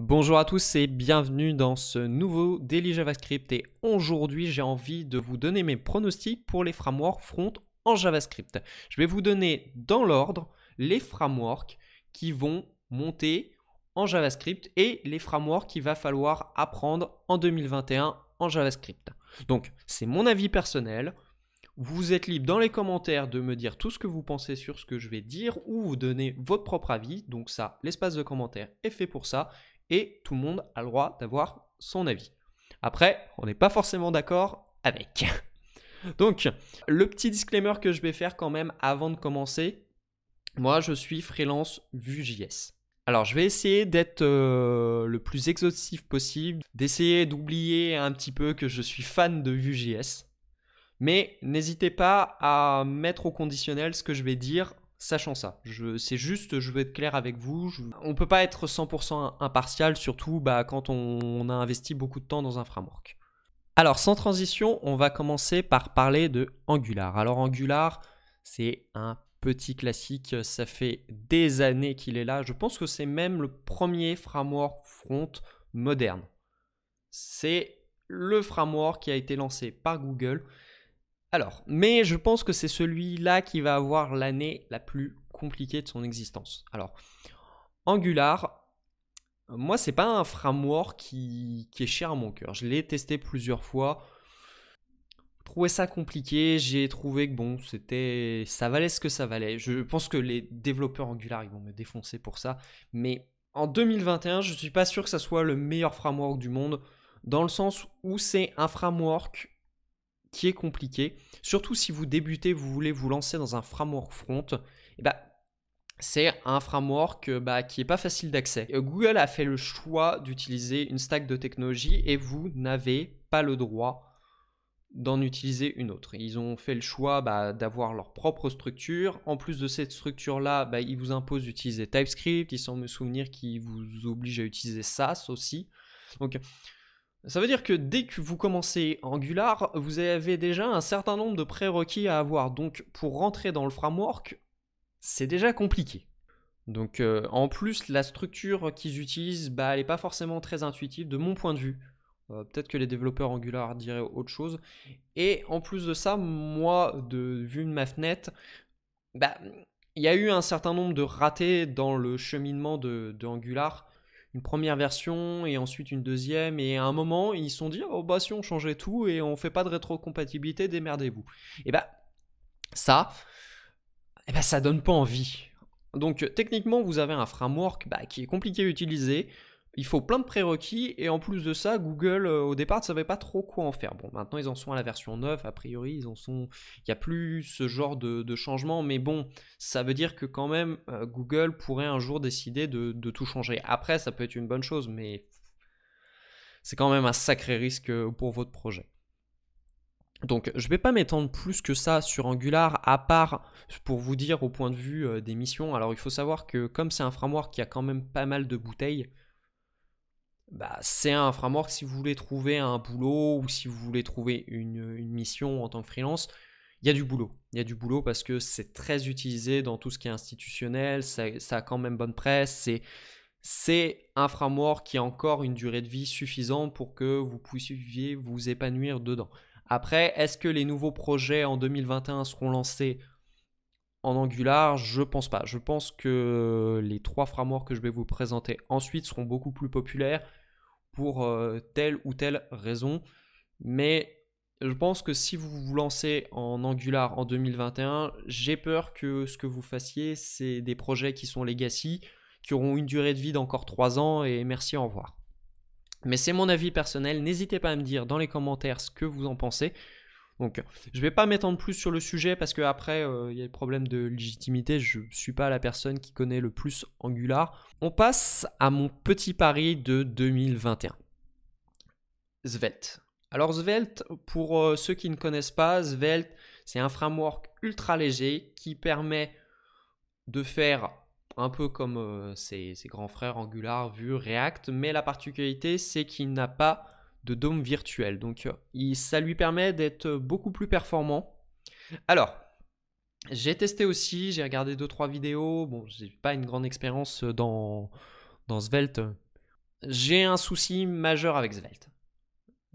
Bonjour à tous et bienvenue dans ce nouveau Daily JavaScript et aujourd'hui j'ai envie de vous donner mes pronostics pour les frameworks front en JavaScript. Je vais vous donner dans l'ordre les frameworks qui vont monter en JavaScript et les frameworks qu'il va falloir apprendre en 2021 en JavaScript. Donc c'est mon avis personnel, vous êtes libre dans les commentaires de me dire tout ce que vous pensez sur ce que je vais dire ou vous donner votre propre avis. Donc ça, l'espace de commentaires est fait pour ça et tout le monde a le droit d'avoir son avis. Après, on n'est pas forcément d'accord avec. Donc, le petit disclaimer que je vais faire quand même avant de commencer, moi je suis freelance Vue.js. Alors je vais essayer d'être euh, le plus exhaustif possible, d'essayer d'oublier un petit peu que je suis fan de Vue.js. Mais n'hésitez pas à mettre au conditionnel ce que je vais dire Sachant ça, c'est juste, je veux être clair avec vous, on ne peut pas être 100% impartial, surtout bah, quand on, on a investi beaucoup de temps dans un framework. Alors sans transition, on va commencer par parler de Angular. Alors Angular, c'est un petit classique, ça fait des années qu'il est là. Je pense que c'est même le premier framework front moderne. C'est le framework qui a été lancé par Google alors, mais je pense que c'est celui-là qui va avoir l'année la plus compliquée de son existence. Alors, Angular, moi, c'est pas un framework qui, est cher à mon cœur. Je l'ai testé plusieurs fois. Trouvé ça compliqué, j'ai trouvé que bon, c'était, ça valait ce que ça valait. Je pense que les développeurs Angular, ils vont me défoncer pour ça. Mais en 2021, je ne suis pas sûr que ça soit le meilleur framework du monde, dans le sens où c'est un framework qui est compliqué. Surtout si vous débutez, vous voulez vous lancer dans un framework front, eh ben, c'est un framework euh, bah, qui n'est pas facile d'accès. Euh, Google a fait le choix d'utiliser une stack de technologies et vous n'avez pas le droit d'en utiliser une autre. Ils ont fait le choix bah, d'avoir leur propre structure. En plus de cette structure-là, bah, ils vous imposent d'utiliser TypeScript. Ils sont me souvenir qu'ils vous obligent à utiliser SAS aussi. Donc ça veut dire que dès que vous commencez Angular, vous avez déjà un certain nombre de prérequis à avoir. Donc pour rentrer dans le framework, c'est déjà compliqué. Donc euh, en plus, la structure qu'ils utilisent, bah, elle n'est pas forcément très intuitive de mon point de vue. Euh, peut-être que les développeurs Angular diraient autre chose. Et en plus de ça, moi, de vue de ma fenêtre, bah, il y a eu un certain nombre de ratés dans le cheminement de, de Angular une première version et ensuite une deuxième. Et à un moment, ils se sont dit Oh bah si on changeait tout et on fait pas de rétrocompatibilité, démerdez-vous. Et bah ça, et eh bah, ça donne pas envie. Donc techniquement, vous avez un framework bah, qui est compliqué à utiliser il faut plein de prérequis et en plus de ça, Google euh, au départ ne savait pas trop quoi en faire. Bon, maintenant ils en sont à la version 9, a priori ils en sont, il n'y a plus ce genre de, changement, mais bon, ça veut dire que quand même euh, Google pourrait un jour décider de, tout changer. Après, ça peut être une bonne chose, mais c'est quand même un sacré risque euh, pour votre projet. Donc je ne vais pas m'étendre plus que ça sur Angular, à part pour vous dire au point de vue des missions. Alors il faut savoir que comme c'est un framework qui a quand même pas mal de bouteilles, bah, c'est un framework si vous voulez trouver un boulot ou si vous voulez trouver une, mission en tant que freelance. Il y a du boulot. Il y a du boulot parce que c'est très utilisé dans tout ce qui est institutionnel. Ça, a quand même bonne presse. C'est un framework qui a encore une durée de vie suffisante pour que vous puissiez vous épanouir dedans. Après, est-ce que les nouveaux projets en 2021 seront lancés en Angular, je pense pas. Je pense que les trois frameworks que je vais vous présenter ensuite seront beaucoup plus populaires pour euh, telle ou telle raison. Mais je pense que si vous vous lancez en Angular en 2021, j'ai peur que ce que vous fassiez, c'est des projets qui sont legacy, qui auront une durée de vie d'encore 3 ans et merci, au revoir. Mais c'est mon avis personnel, n'hésitez pas à me dire dans les commentaires ce que vous en pensez. Donc je ne vais pas m'étendre plus sur le sujet parce qu'après, il euh, y a le problème de légitimité, je ne suis pas la personne qui connaît le plus Angular. On passe à mon petit pari de 2021. Svelte. Alors Svelte, pour euh, ceux qui ne connaissent pas, Svelte, c'est un framework ultra léger qui permet de faire un peu comme euh, ses, grands frères Angular, Vue, React, mais la particularité c'est qu'il n'a pas de dôme virtuel. Donc euh, ça lui permet d'être euh, beaucoup plus performant. Alors, j'ai testé aussi, j'ai regardé deux trois vidéos. Bon, j'ai pas une grande expérience euh, dans, dans Svelte. J'ai un souci majeur avec Svelte.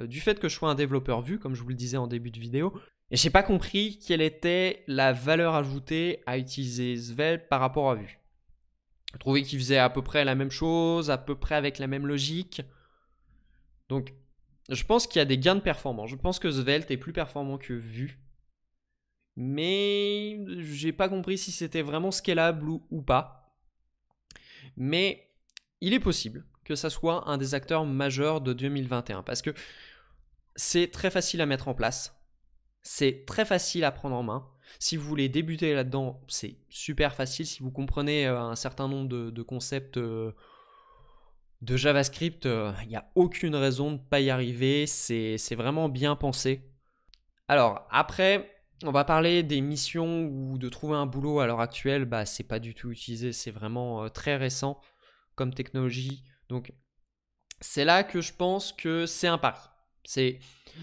Du fait que je sois un développeur vu, comme je vous le disais en début de vidéo, et j'ai pas compris quelle était la valeur ajoutée à utiliser Svelte par rapport à Vue. Je trouvais qu'il faisait à peu près la même chose, à peu près avec la même logique. Donc je pense qu'il y a des gains de performance. Je pense que Svelte est plus performant que Vue. Mais j'ai pas compris si c'était vraiment scalable ou, pas. Mais il est possible que ça soit un des acteurs majeurs de 2021 parce que c'est très facile à mettre en place. C'est très facile à prendre en main. Si vous voulez débuter là-dedans, c'est super facile. Si vous comprenez euh, un certain nombre de, concepts. Euh, de JavaScript, euh, il n'y a aucune raison de ne pas y arriver, c'est vraiment bien pensé. Alors après, on va parler des missions ou de trouver un boulot à l'heure actuelle, bah c'est pas du tout utilisé, c'est vraiment euh, très récent comme technologie. Donc c'est là que je pense que c'est un pari. C'est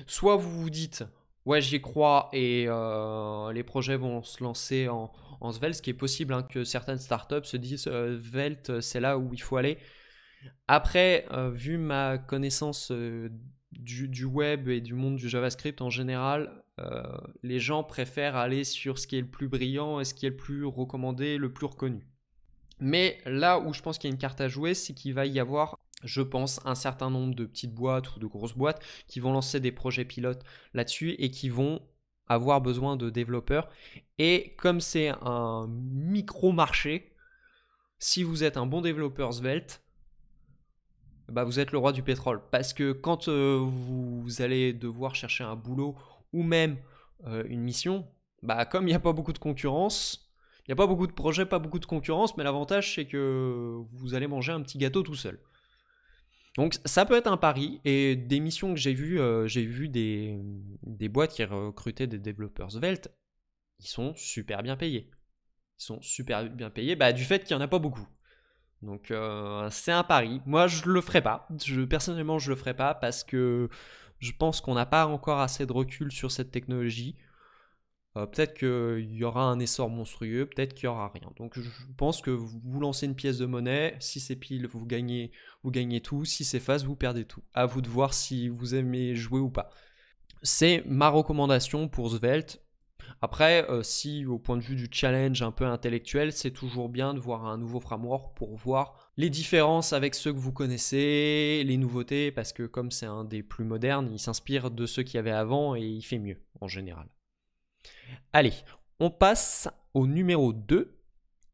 soit vous vous dites ouais j'y crois et euh, les projets vont se lancer en, Svelte, ce qui est possible hein, que certaines startups se disent Svelte c'est là où il faut aller. Après, euh, vu ma connaissance euh, du, web et du monde du JavaScript en général, euh, les gens préfèrent aller sur ce qui est le plus brillant et ce qui est le plus recommandé, le plus reconnu. Mais là où je pense qu'il y a une carte à jouer, c'est qu'il va y avoir, je pense, un certain nombre de petites boîtes ou de grosses boîtes qui vont lancer des projets pilotes là-dessus et qui vont avoir besoin de développeurs. Et comme c'est un micro-marché, si vous êtes un bon développeur svelte, bah, vous êtes le roi du pétrole. Parce que quand euh, vous allez devoir chercher un boulot ou même euh, une mission, bah, comme il n'y a pas beaucoup de concurrence, il n'y a pas beaucoup de projets, pas beaucoup de concurrence, mais l'avantage c'est que vous allez manger un petit gâteau tout seul. Donc ça peut être un pari, et des missions que j'ai vues, euh, j'ai vu des, boîtes qui recrutaient des développeurs Svelte, ils sont super bien payés. Ils sont super bien payés, bah, du fait qu'il n'y en a pas beaucoup. Donc euh, c'est un pari. Moi je le ferai pas. Je, personnellement je le ferai pas parce que je pense qu'on n'a pas encore assez de recul sur cette technologie. Euh, peut-être qu'il y aura un essor monstrueux, peut-être qu'il n'y aura rien. Donc je pense que vous lancez une pièce de monnaie, si c'est pile vous gagnez, vous gagnez tout, si c'est face vous perdez tout. À vous de voir si vous aimez jouer ou pas. C'est ma recommandation pour Svelte. Après, euh, si au point de vue du challenge un peu intellectuel, c'est toujours bien de voir un nouveau framework pour voir les différences avec ceux que vous connaissez, les nouveautés, parce que comme c'est un des plus modernes, il s'inspire de ceux qu'il y avait avant et il fait mieux en général. Allez, on passe au numéro 2.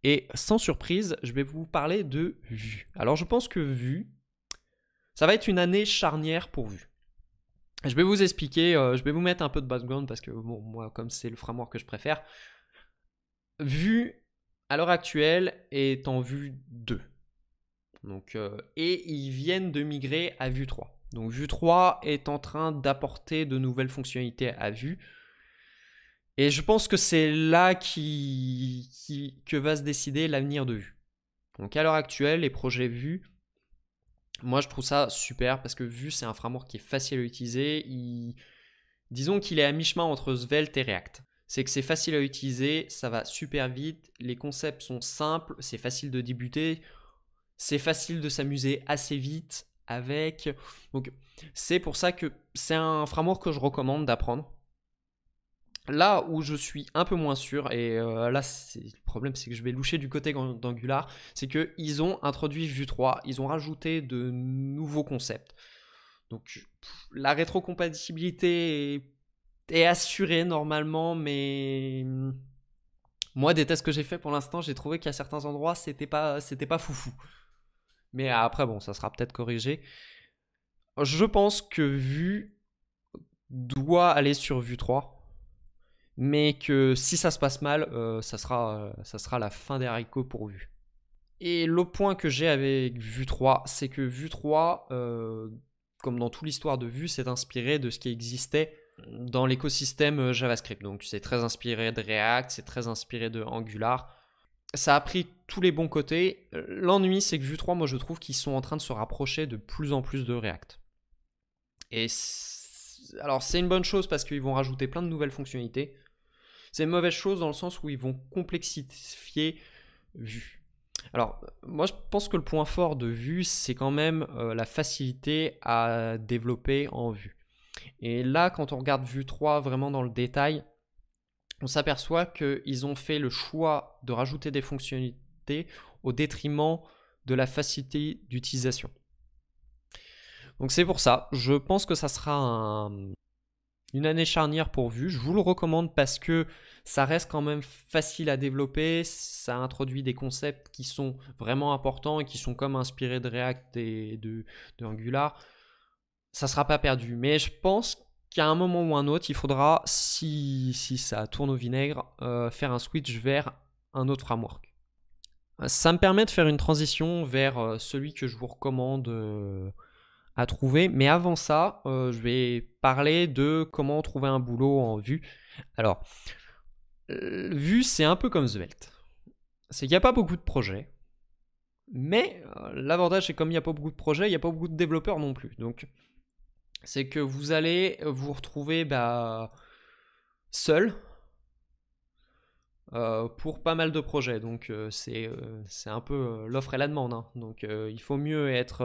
Et sans surprise, je vais vous parler de Vue. Alors je pense que Vue, ça va être une année charnière pour Vue. Je vais vous expliquer, euh, je vais vous mettre un peu de background parce que bon, moi, comme c'est le framework que je préfère, Vue, à l'heure actuelle est en vue 2. Donc, euh, et ils viennent de migrer à vue 3. Donc vue 3 est en train d'apporter de nouvelles fonctionnalités à vue. Et je pense que c'est là qui, qui, que va se décider l'avenir de vue. Donc à l'heure actuelle, les projets vue moi, je trouve ça super parce que vu c'est un framework qui est facile à utiliser. Disons qu'il est à mi-chemin entre Svelte et React. C'est que c'est facile à utiliser, ça va super vite, les concepts sont simples, c'est facile de débuter, c'est facile de s'amuser assez vite avec. Donc, c'est pour ça que c'est un framework que je recommande d'apprendre Là où je suis un peu moins sûr, et euh, là le problème c'est que je vais loucher du côté d'Angular, c'est qu'ils ont introduit Vue 3, ils ont rajouté de nouveaux concepts. Donc la rétrocompatibilité est, assurée normalement, mais moi des tests que j'ai fait pour l'instant, j'ai trouvé qu'à certains endroits c'était pas, pas foufou. Mais après bon, ça sera peut-être corrigé. Je pense que Vue doit aller sur Vue 3 mais que si ça se passe mal, euh, ça, sera, euh, ça sera la fin des haricots pour Vue. Et le point que j'ai avec Vue 3, c'est que Vue 3, euh, comme dans toute l'histoire de Vue, s'est inspiré de ce qui existait dans l'écosystème JavaScript. Donc c'est très inspiré de React, c'est très inspiré de Angular. Ça a pris tous les bons côtés. L'ennui, c'est que Vue 3, moi je trouve qu'ils sont en train de se rapprocher de plus en plus de React. Et alors c'est une bonne chose parce qu'ils vont rajouter plein de nouvelles fonctionnalités. C'est une mauvaise chose dans le sens où ils vont complexifier Vue. Alors moi je pense que le point fort de Vue c'est quand même euh, la facilité à développer en Vue. Et là quand on regarde Vue 3 vraiment dans le détail, on s'aperçoit qu'ils ont fait le choix de rajouter des fonctionnalités au détriment de la facilité d'utilisation. Donc c'est pour ça, je pense que ça sera une année charnière pour Vue. Je vous le recommande parce que ça reste quand même facile à développer. Ça introduit des concepts qui sont vraiment importants et qui sont comme inspirés de React et de, de Angular. Ça sera pas perdu. Mais je pense qu'à un moment ou un autre, il faudra, si, ça tourne au vinaigre, euh, faire un switch vers un autre framework. Ça me permet de faire une transition vers euh, celui que je vous recommande. Euh, à trouver. Mais avant ça, euh, je vais parler de comment trouver un boulot en vue. Alors, euh, vue, c'est un peu comme Svelte. C'est qu'il n'y a pas beaucoup de projets. Mais euh, l'avantage, c'est comme il n'y a pas beaucoup de projets, il n'y a pas beaucoup de développeurs non plus. Donc, c'est que vous allez vous retrouver bah, seul. pour pas mal de projets. Donc c'est c'est un peu l'offre et la demande. Hein. Donc il faut mieux être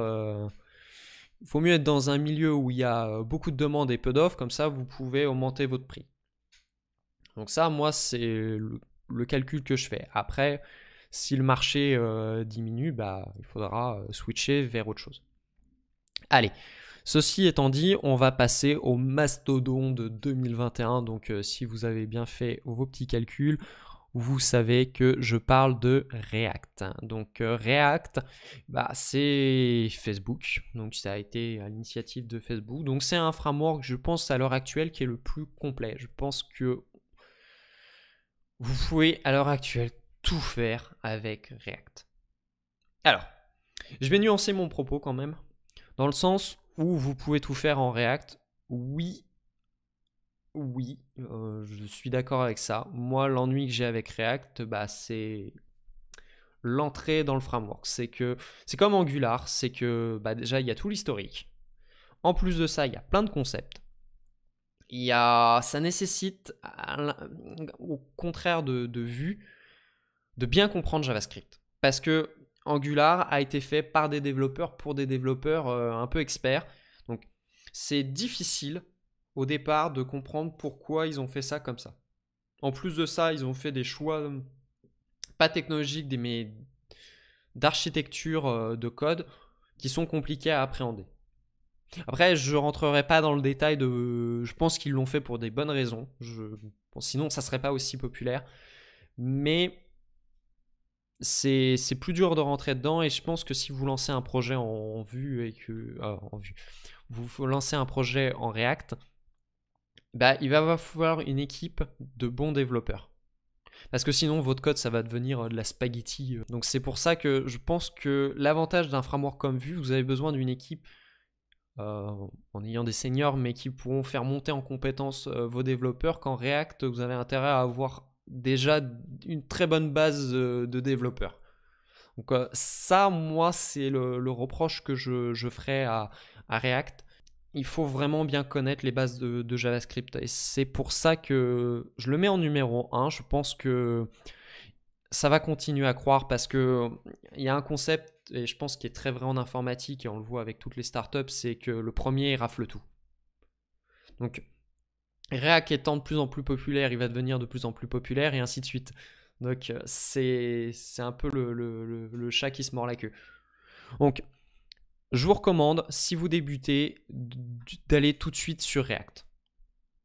il faut mieux être dans un milieu où il y a euh, beaucoup de demandes et peu d'offres, comme ça vous pouvez augmenter votre prix. Donc ça, moi, c'est le, calcul que je fais. Après, si le marché euh, diminue, bah, il faudra euh, switcher vers autre chose. Allez, Ceci étant dit, on va passer au mastodon de 2021. Donc si vous avez bien fait vos petits calculs, vous savez que je parle de React. Donc euh, React, bah, c'est Facebook. Donc ça a été à l'initiative de Facebook. Donc c'est un framework, je pense, à l'heure actuelle qui est le plus complet. Je pense que vous pouvez à l'heure actuelle tout faire avec React. Alors, je vais nuancer mon propos quand même, dans le sens où vous pouvez tout faire en React. Oui, oui, euh, je suis d'accord avec ça. Moi, l'ennui que j'ai avec React, bah, c'est l'entrée dans le framework. C'est que c'est comme Angular, c'est que bah, déjà il y a tout l'historique. En plus de ça, il y a plein de concepts. Il a, ça nécessite, au contraire de, vue, de bien comprendre JavaScript. Parce que Angular a été fait par des développeurs pour des développeurs euh, un peu experts. Donc c'est difficile au départ de comprendre pourquoi ils ont fait ça comme ça. En plus de ça, ils ont fait des choix euh, pas technologiques, mais d'architecture euh, de code qui sont compliqués à appréhender. Après, je rentrerai pas dans le détail de. Je pense qu'ils l'ont fait pour des bonnes raisons. Je... sinon, ça serait pas aussi populaire. Mais c'est plus dur de rentrer dedans et je pense que si vous lancez un projet en, vue et que. Euh, en vue. Vous lancez un projet en React, bah, il va falloir une équipe de bons développeurs. Parce que sinon, votre code, ça va devenir euh, de la spaghetti. Euh. Donc c'est pour ça que je pense que l'avantage d'un framework comme Vue, vous avez besoin d'une équipe euh, en ayant des seniors, mais qui pourront faire monter en compétence vos développeurs. Qu'en React, vous avez intérêt à avoir déjà une très bonne base de développeurs. Donc ça, moi, c'est le, reproche que je, ferai à React il faut vraiment bien connaître les bases de, JavaScript. Et c'est pour ça que je le mets en numéro 1. Je pense que ça va continuer à croire parce que il y a un concept, et je pense qu'il est très vrai en informatique, et on le voit avec toutes les startups, c'est que le premier rafle tout. Donc, React étant de plus en plus populaire, il va devenir de plus en plus populaire, et ainsi de suite. Donc, c'est un peu le, le, le, le chat qui se mord la queue. Donc, je vous recommande, si vous débutez, d'aller tout de suite sur React.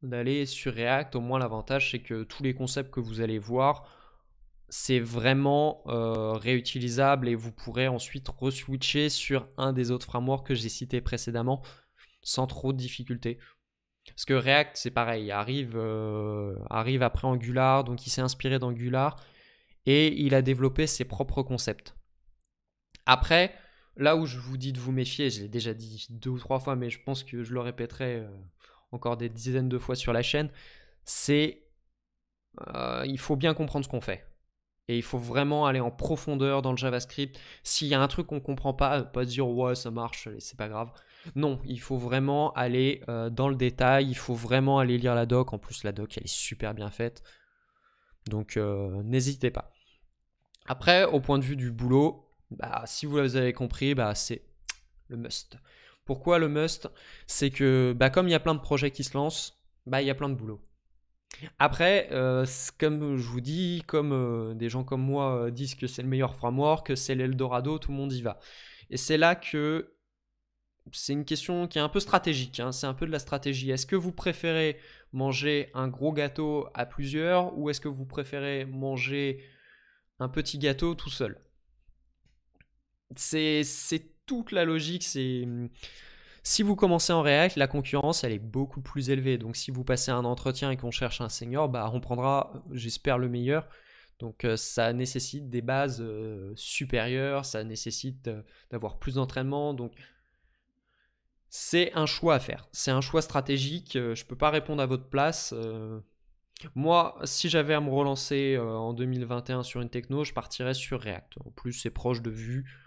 D'aller sur React, au moins l'avantage c'est que tous les concepts que vous allez voir, c'est vraiment euh, réutilisable et vous pourrez ensuite re-switcher sur un des autres frameworks que j'ai cités précédemment sans trop de difficultés. Parce que React, c'est pareil, arrive, euh, arrive après Angular, donc il s'est inspiré d'Angular et il a développé ses propres concepts. Après, Là où je vous dis de vous méfier, je l'ai déjà dit deux ou trois fois, mais je pense que je le répéterai euh, encore des dizaines de fois sur la chaîne, c'est euh, il faut bien comprendre ce qu'on fait. Et il faut vraiment aller en profondeur dans le JavaScript. S'il y a un truc qu'on ne comprend pas, euh, pas dire ouais ça marche, c'est pas grave. Non, il faut vraiment aller dans le détail, il faut vraiment aller lire la doc. En plus la doc elle est super bien faite. Donc n'hésitez pas. Après, au point de vue du boulot, bah, si vous avez compris, bah, c'est le must. Pourquoi le must C'est que bah, comme il y a plein de projets qui se lancent, bah, il y a plein de boulot. Après, euh, comme je vous dis, comme euh, des gens comme moi euh, disent que c'est le meilleur framework, que c'est l'Eldorado, tout le monde y va. Et c'est là que c'est une question qui est un peu stratégique, hein. c'est un peu de la stratégie. Est-ce que vous préférez manger un gros gâteau à plusieurs ou est-ce que vous préférez manger un petit gâteau tout seul c'est toute la logique. Hum, si vous commencez en React, la concurrence elle est beaucoup plus élevée. Donc si vous passez un entretien et qu'on cherche un senior, bah on prendra, euh, j'espère le meilleur. Donc euh, ça nécessite des bases euh, supérieures, ça nécessite d'avoir plus d'entraînement. Donc c'est un choix à faire. C'est un choix stratégique. je ne peux pas répondre à votre place. Moi, si j'avais à me relancer en 2021 sur une techno, je partirais sur React. En plus, c'est proche de vue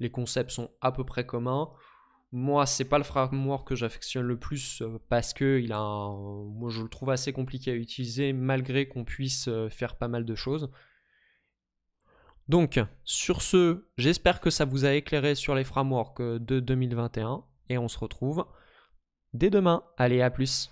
les concepts sont à peu près communs. Moi, c'est pas le framework que j'affectionne le plus euh, parce que il a moi je le trouve assez compliqué à utiliser malgré qu'on puisse euh, faire pas mal de choses. Donc, sur ce, j'espère que ça vous a éclairé sur les frameworks euh, de 2021 et on se retrouve dès demain. Allez, à plus.